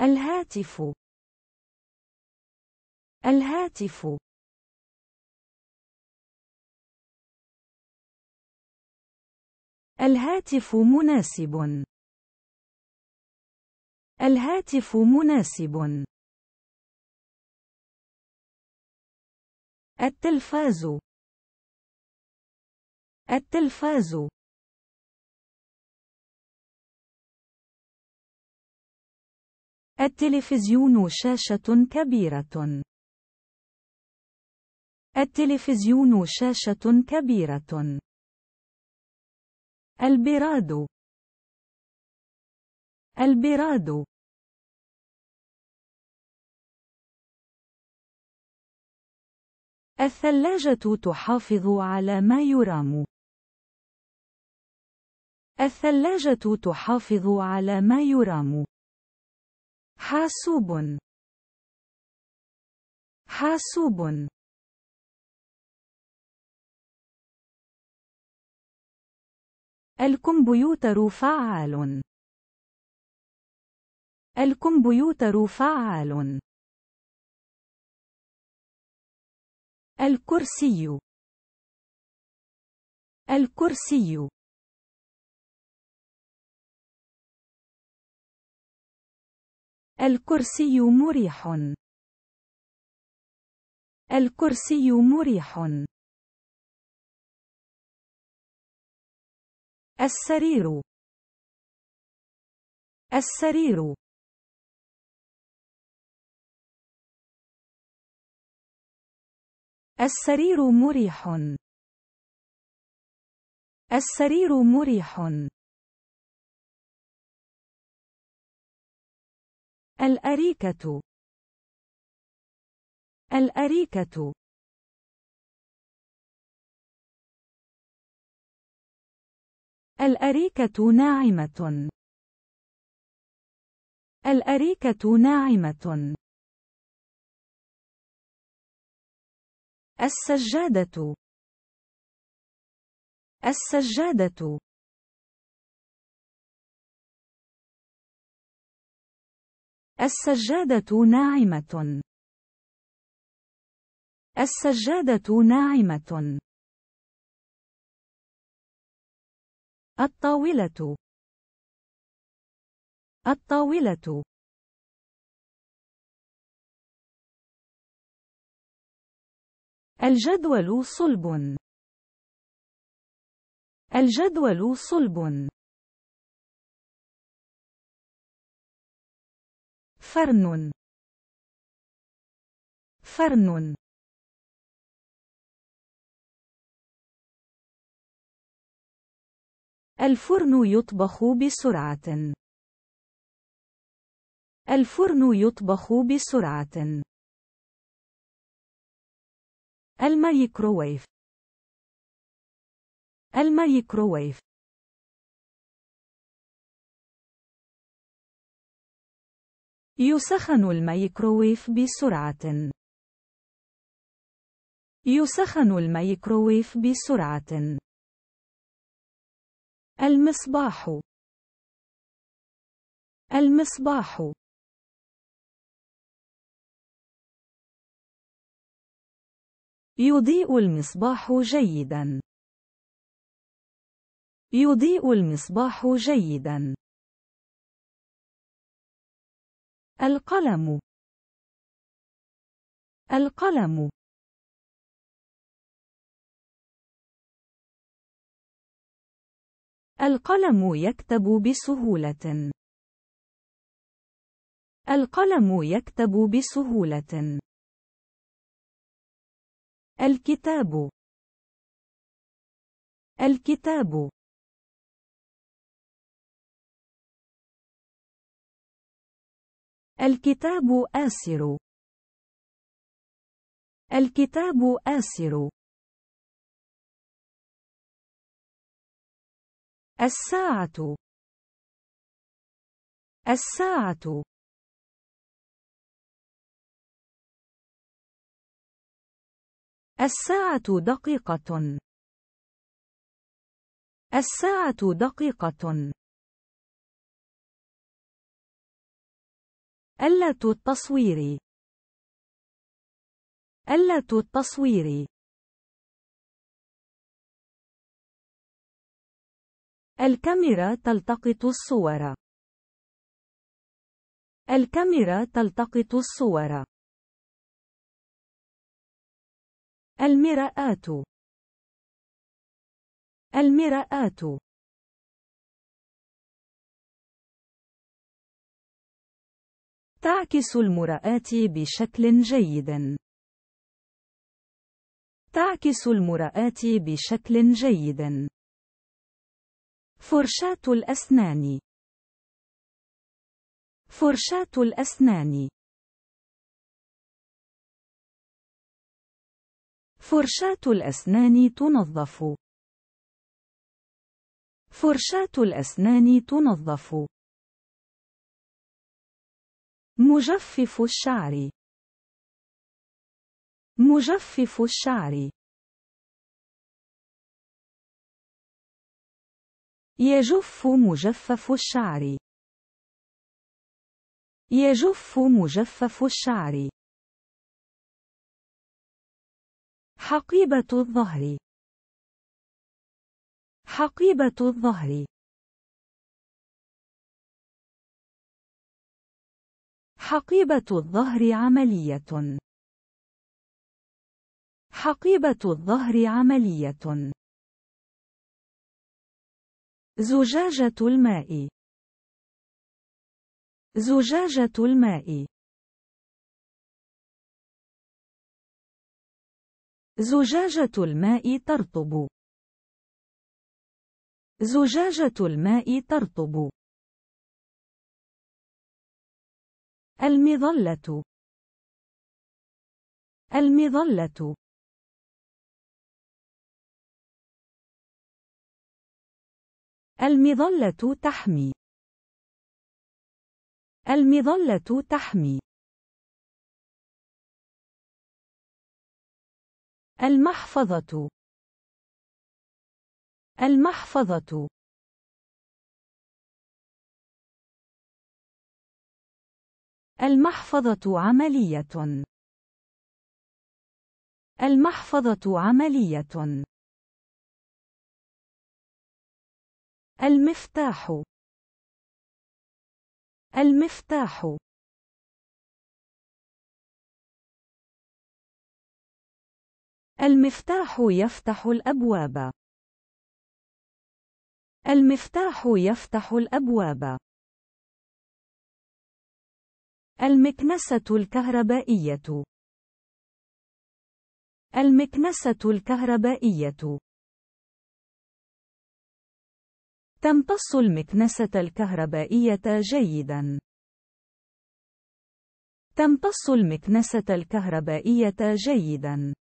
الهاتف الهاتف الهاتف مناسب الهاتف مناسب التلفاز التلفاز التلفزيون شاشة كبيرة. التلفزيون شاشة كبيرة. البراد. البراد. الثلاجة تحافظ على ما يرام. الثلاجة تحافظ على ما يرام. حاسوب حاسوب الكمبيوتر فعال الكمبيوتر فعال الكرسي الكرسي الكرسي مريح الكرسي مريح السرير السرير السرير مريح السرير مريح الأريكة الأريكة الأريكة ناعمة الأريكة ناعمة السجادة السجادة السجادة ناعمة. السجادة ناعمة. الطاولة. الطاولة. الجدول صلب. الجدول صلب. فرن فرن الفرن يطبخ بسرعة الفرن يطبخ بسرعة الميكروويف الميكروويف يسخن الميكروويف بسرعة. يسخن الميكروويف بسرعة. المصباح المصباح يضيء المصباح جيدا يضيء المصباح جيدا القلم القلم القلم يكتب بسهولة القلم يكتب بسهولة الكتاب الكتاب الكتاب آسر الكتاب آسر الساعة الساعة الساعة دقيقة الساعة دقيقة ألة التصوير ألة التصوير الكاميرا تلتقط الصور الكاميرا تلتقط الصور المرآة المرآة تعكس المرآة بشكل جيد. تعكس المرآة بشكل جيد. فرشاة الأسنان. فرشاة الأسنان. فرشاة الأسنان تنظف. فرشاة الأسنان تنظف. مجفف الشعر مجفف الشعر يجف مجفف الشعر يجف مجفف الشعر حقيبة الظهر حقيبة الظهر حقيبة الظهر عملية حقيبة الظهر عملية زجاجة الماء زجاجة الماء زجاجة الماء ترطب زجاجة الماء ترطب المظلة المظلة المظلة تحمي المظلة تحمي المحفظة المحفظة المحفظة عملية المحفظة عملية المفتاح المفتاح المفتاح يفتح الأبواب المفتاح يفتح الأبواب المكنسة الكهربائية المكنسة الكهربائية تمتص المكنسة الكهربائية جيداً. تمتص المكنسة الكهربائية جيداً.